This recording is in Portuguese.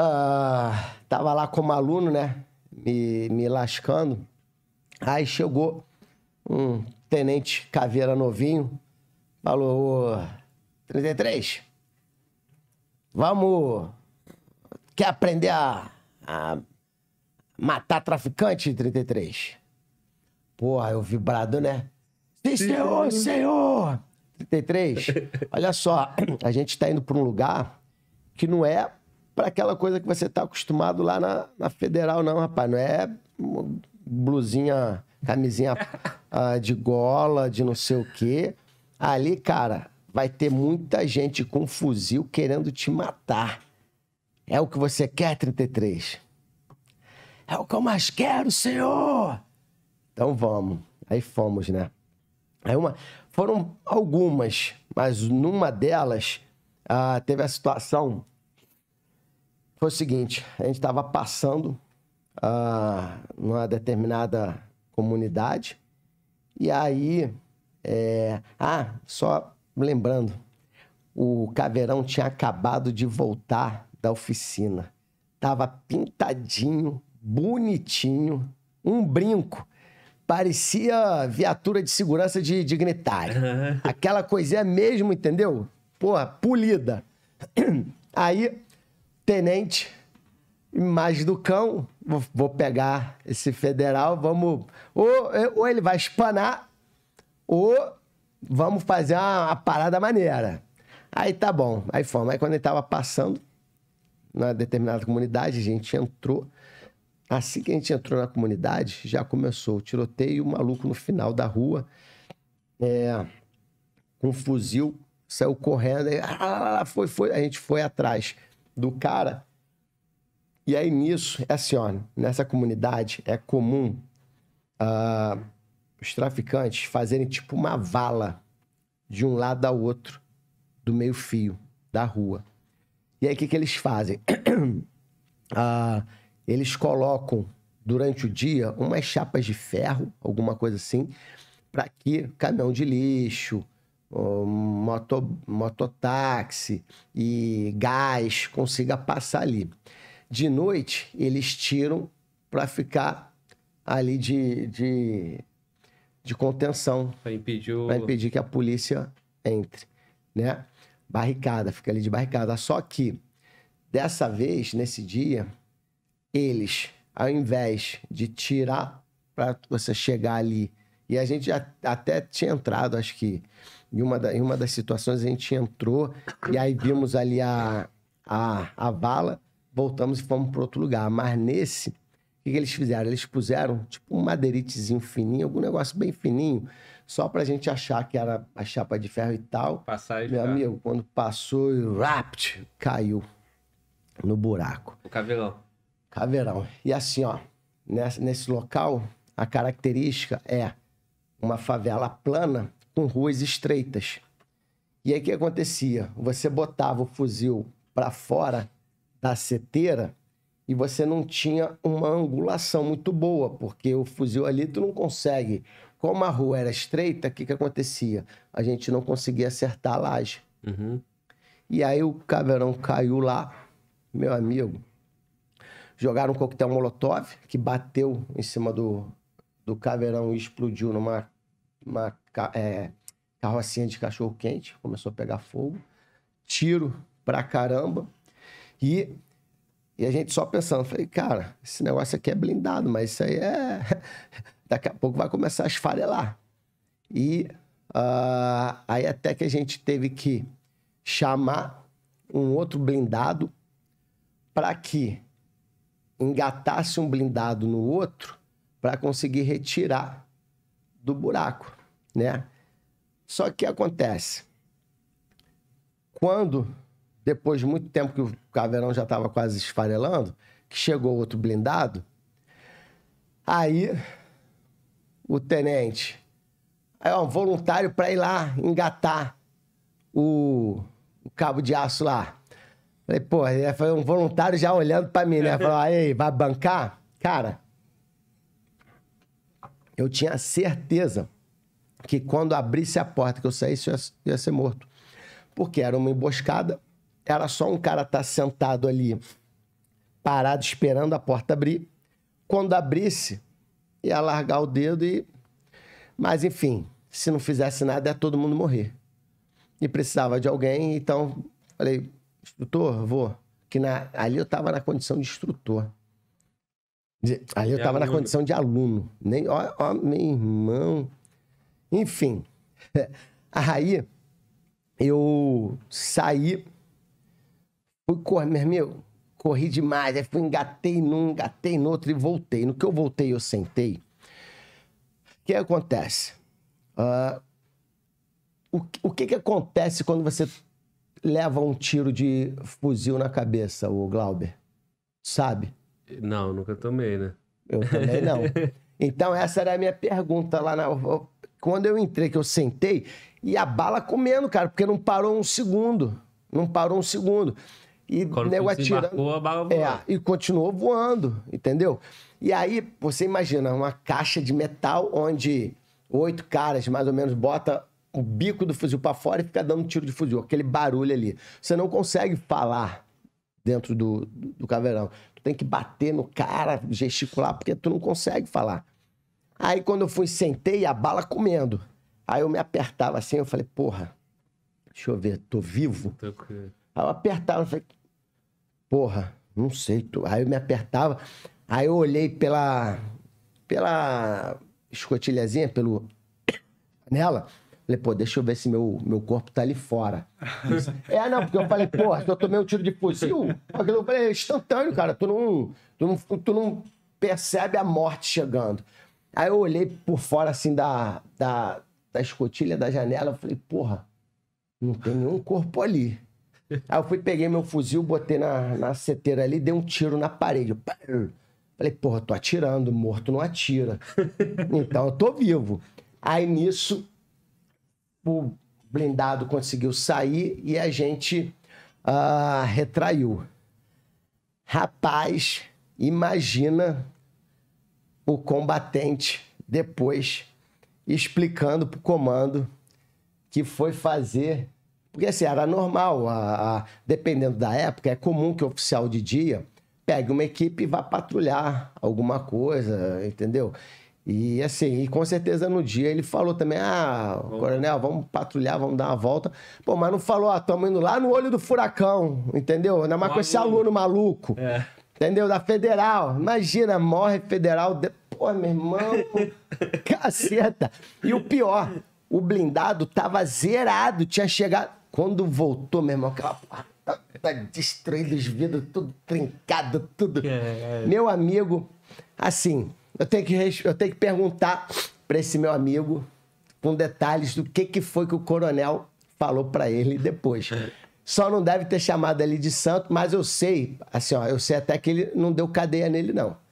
Ah, tava lá como aluno, né? Me, me lascando. Aí chegou um tenente caveira novinho, falou: 33, vamos. Quer aprender a, a matar traficante, 33? Porra, eu vibrado, né? Sim, senhor, senhor! 33, olha só, a gente tá indo pra um lugar que não é para aquela coisa que você está acostumado lá na, na federal, não, rapaz. Não é blusinha, camisinha uh, de gola, de não sei o quê. Ali, cara, vai ter muita gente com fuzil querendo te matar. É o que você quer, 33? É o que eu mais quero, senhor! Então vamos. Aí fomos, né? Aí uma... Foram algumas, mas numa delas uh, teve a situação foi o seguinte: a gente estava passando uh, numa determinada comunidade, e aí. É... Ah, só lembrando, o Caveirão tinha acabado de voltar da oficina. Tava pintadinho, bonitinho, um brinco. Parecia viatura de segurança de dignitário. Aquela coisinha mesmo, entendeu? Porra, polida. Aí tenente, imagem do cão, vou pegar esse federal, vamos. Ou, ou é, ele vai espanar, ou vamos fazer uma, uma parada maneira. Aí tá bom, aí fomos. Aí quando ele tava passando na determinada comunidade, a gente entrou. Assim que a gente entrou na comunidade, já começou o tiroteio, o maluco no final da rua, é, com um fuzil, saiu correndo, aí, ah, ah, ah foi, foi, a gente foi atrás do cara. E aí nisso, é assim, ó, nessa comunidade é comum uh, os traficantes fazerem tipo uma vala de um lado ao outro do meio fio da rua. E aí o que, que eles fazem? uh, eles colocam durante o dia umas chapas de ferro, alguma coisa assim, para que caminhão de lixo, oh, moto, mototáxi e gás consiga passar ali. De noite, eles tiram para ficar ali de, de, de contenção. Para impedir, o... impedir que a polícia entre, né? Barricada, fica ali de barricada. Só que, dessa vez, nesse dia, eles, ao invés de tirar para você chegar ali e a gente já até tinha entrado, acho que em uma, da, em uma das situações a gente entrou e aí vimos ali a, a, a bala, voltamos e fomos para outro lugar. Mas nesse, o que, que, eles fizeram? Eles puseram tipo um madeiritezinho fininho, algum negócio bem fininho, só para a gente achar que era a chapa de ferro e tal. Passar e Meu amigo, quando passou, o rapt, caiu no buraco. O caveirão. Caveirão. E assim, ó, nesse local, a característica é uma favela plana com ruas estreitas. E aí o que acontecia? Você botava o fuzil para fora da seteira e você não tinha uma angulação muito boa, porque o fuzil ali tu não consegue. Como a rua era estreita, o que, que acontecia? A gente não conseguia acertar a laje. Uhum. E aí o caveirão caiu lá, meu amigo. Jogaram um coquetel molotov, que bateu em cima do, do caveirão explodiu numa uma, é, carrocinha de cachorro quente, começou a pegar fogo, tiro pra caramba. E, e a gente só pensando, falei, cara, esse negócio aqui é blindado, mas isso aí é. Daqui a pouco vai começar a esfarelar. E uh, aí até que a gente teve que chamar um outro blindado para que engatasse um blindado no outro para conseguir retirar do buraco, né? Só que acontece, quando depois de muito tempo que o caveirão já estava quase esfarelando, que chegou outro blindado, aí o tenente, aí um voluntário para ir lá engatar o, o cabo de aço lá. Falei, pô, foi um voluntário já olhando para mim, né? Falou, aí, vai bancar? Cara, eu tinha certeza que quando abrisse a porta que eu saísse, eu ia, eu ia ser morto. Porque era uma emboscada, era só um cara estar tá sentado ali, parado, esperando a porta abrir. Quando abrisse, ia largar o dedo e. Mas, enfim, se não fizesse nada, ia é todo mundo morrer. E precisava de alguém, então falei, instrutor, vou. Que na... ali eu estava na condição de instrutor. Aí eu estava na condição de aluno. Nem, ó, ó, meu irmão. Enfim. É, aí eu saí, fui correr, meu, corri demais. Aí fui, engatei num, engatei no outro e voltei. No que eu voltei, eu sentei. O que acontece? Uh, o, o que, que acontece quando você leva um tiro de fuzil na cabeça, o Glauber? Sabe? Não, nunca tomei, né? Eu também não. Então, essa era a minha pergunta lá na. Quando eu entrei, que eu sentei, e a bala comendo, cara, porque não parou um segundo. Não parou um segundo. E Quando nego atirando. A bala é, e continuou voando, entendeu? E aí, você imagina, uma caixa de metal onde oito caras, mais ou menos, bota o bico do fuzil para fora e fica dando tiro de fuzil, aquele barulho ali. Você não consegue falar dentro do, do, caveirão. Tu tem que bater no cara, gesticular, porque tu não consegue falar. Aí quando eu fui, sentei, a bala comendo. Aí eu me apertava assim, eu falei, porra, deixa eu ver, tô vivo? Aí eu apertava, eu falei, porra, não sei. Aí eu me apertava, aí eu olhei pela, pela escotilhazinha, pelo... nela... Falei, pô, deixa eu ver se meu, meu corpo tá ali fora. é, não, porque eu falei, pô, eu tomei um tiro de fuzil. eu falei, é instantâneo, cara. Tu não, tu, não, tu não percebe a morte chegando. Aí eu olhei por fora, assim, da, da, da escotilha, da janela. Falei, porra, não tem nenhum corpo ali. Aí eu fui, peguei meu fuzil, botei na, na seteira ali, dei um tiro na parede. Falei, porra, tô atirando, morto não atira. Então eu tô vivo. Aí nisso, o blindado conseguiu sair e a gente uh, retraiu. Rapaz, imagina o combatente depois explicando para o comando que foi fazer. Porque assim, era normal, a, a, dependendo da época, é comum que o oficial de dia pegue uma equipe e vá patrulhar alguma coisa, entendeu? E assim, e com certeza no dia ele falou também: ah, Bom. coronel, vamos patrulhar, vamos dar uma volta. Pô, mas não falou, ah, tamo indo lá no olho do furacão, entendeu? Ainda mais com esse aluno maluco. É. Entendeu? Da federal. Imagina, morre federal. De... Pô, meu irmão, caceta. E o pior, o blindado tava zerado, tinha chegado. Quando voltou, meu irmão, aquela porra tá destruindo os vidros, tudo trincado, tudo. É, é. Meu amigo, assim, eu tenho que, eu tenho que perguntar para esse meu amigo com detalhes do que, que foi que o coronel falou para ele depois. É. Só não deve ter chamado ele de santo, mas eu sei, assim, ó, eu sei até que ele não deu cadeia nele, não.